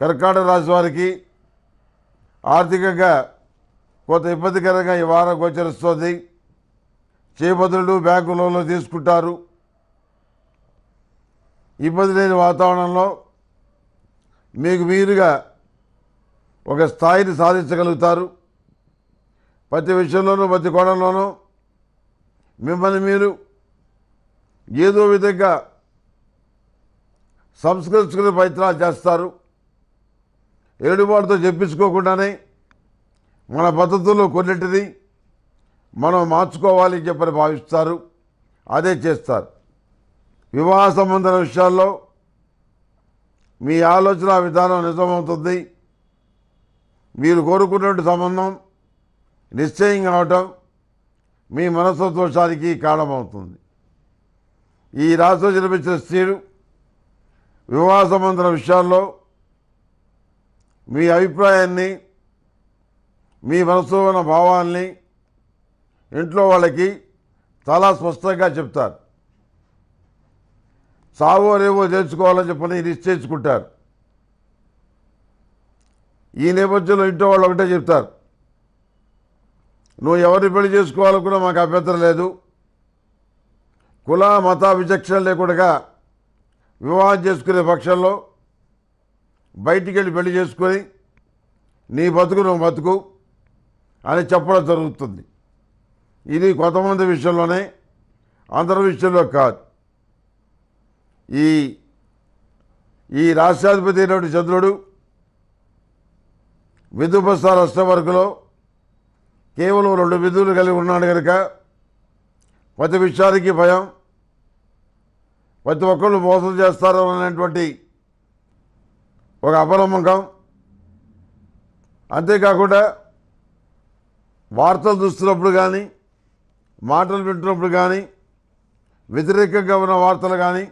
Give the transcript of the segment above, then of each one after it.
కర్కాటక రాశి వారికి ఆర్థికంగా కొంత ఇబ్బందికరంగా ఈ వారం గోచరిస్తుంది చేపదులు బ్యాంకు లోన్లు తీసుకుంటారు ఇబ్బంది లేని వాతావరణంలో మీకు మీరుగా ఒక స్థాయిని సాధించగలుగుతారు ప్రతి విషయంలోనూ ప్రతి కోణంలోనూ మిమ్మల్ని మీరు ఏదో విధంగా సంస్కరించుకునే ప్రయత్నాలు చేస్తారు ఏడుబాటుతో చెప్పించుకోకుండానే మన పద్ధతుల్లో కొన్నింటిని మనం మార్చుకోవాలి అని చెప్పని భావిస్తారు అదే చేస్తారు వివాహ సంబంధన విషయాల్లో మీ ఆలోచన విధానం నిజమవుతుంది మీరు కోరుకున్నటువంటి సంబంధం నిశ్చయం కావటం మీ మనస్సంతోషానికి కారణమవుతుంది ఈ రాష్ట్రం జన్మించిన స్త్రీలు వివాహ సంబంధన విషయాల్లో మీ అభిప్రాయాన్ని మీ మనసులో ఉన్న భావాల్ని ఇంట్లో వాళ్ళకి చాలా స్పష్టంగా చెప్తారు సావో లేవో తెలుసుకోవాలని చెప్పని నిశ్చయించుకుంటారు ఈ నేపథ్యంలో ఇంట్లో వాళ్ళు ఒకటే చెప్తారు నువ్వు ఎవరిని పెళ్లి చేసుకోవాలనుకున్నా మాకు అభ్యంతరం లేదు కుల మత విచక్షణ లేకుండా వివాహం చేసుకునే పక్షంలో బయటికి వెళ్ళి పెళ్లి చేసుకొని నీ బతుకు నువ్వు బతుకు అని చెప్పడం జరుగుతుంది ఇది కొంతమంది విషయంలోనే అందరి విషయంలో కాదు ఈ ఈ రాష్ట్రాధిపతి అయినటువంటి చంద్రుడు విద్యుపస్థాన అష్టవర్గలో కేవలం రెండు విధులు కలిగి ఉన్నాడు కనుక ప్రతి విషయానికి భయం ప్రతి ఒక్కళ్ళు మోసం చేస్తారు అనేటువంటి ఒక అపనమ్మకం అంతేకాకుండా వార్తలు చూస్తున్నప్పుడు కానీ మాటలు వింటున్నప్పుడు కానీ వ్యతిరేకంగా ఉన్న వార్తలు కానీ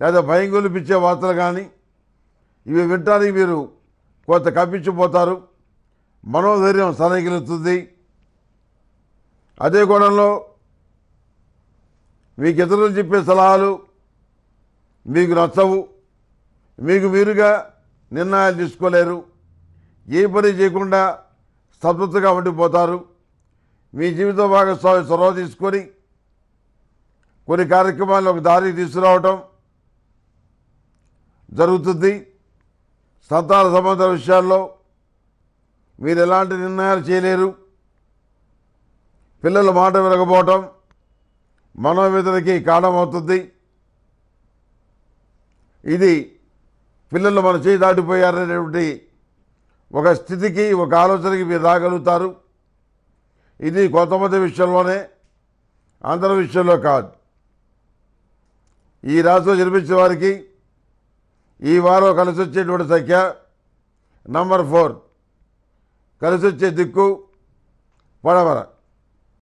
లేదా భయం కొనిపించే వార్తలు కానీ ఇవి వింటానికి మీరు కొంత కప్పించిపోతారు మనోధైర్యం సనగిలుతుంది అదే కోణంలో మీకు ఇతరులు చెప్పే సలహాలు మీకు నచ్చవు మీకు వీరుగా నిర్ణయాలు తీసుకోలేరు ఏ పని చేయకుండా స్తబ్దతగా ఉండిపోతారు మీ జీవిత భాగస్వామి చొరవ తీసుకొని కొన్ని కార్యక్రమాలు ఒక దారికి తీసుకురావటం జరుగుతుంది సంతాన సంబంధ విషయాల్లో మీరు ఎలాంటి నిర్ణయాలు చేయలేరు పిల్లలు మాట వినకపోవటం మనోవేదనకి కారణమవుతుంది ఇది పిల్లలు మన చేయి దాటిపోయారనేటువంటి ఒక స్థితికి ఒక ఆలోచనకి మీరు రాగలుగుతారు ఇది కొంతమంది విషయంలోనే అందరి విషయంలో కాదు ఈ రాశిలో జన్మించిన వారికి ఈ వారం కలిసి వచ్చేటువంటి సంఖ్య నంబర్ ఫోర్ కలిసి వచ్చే దిక్కు పడవర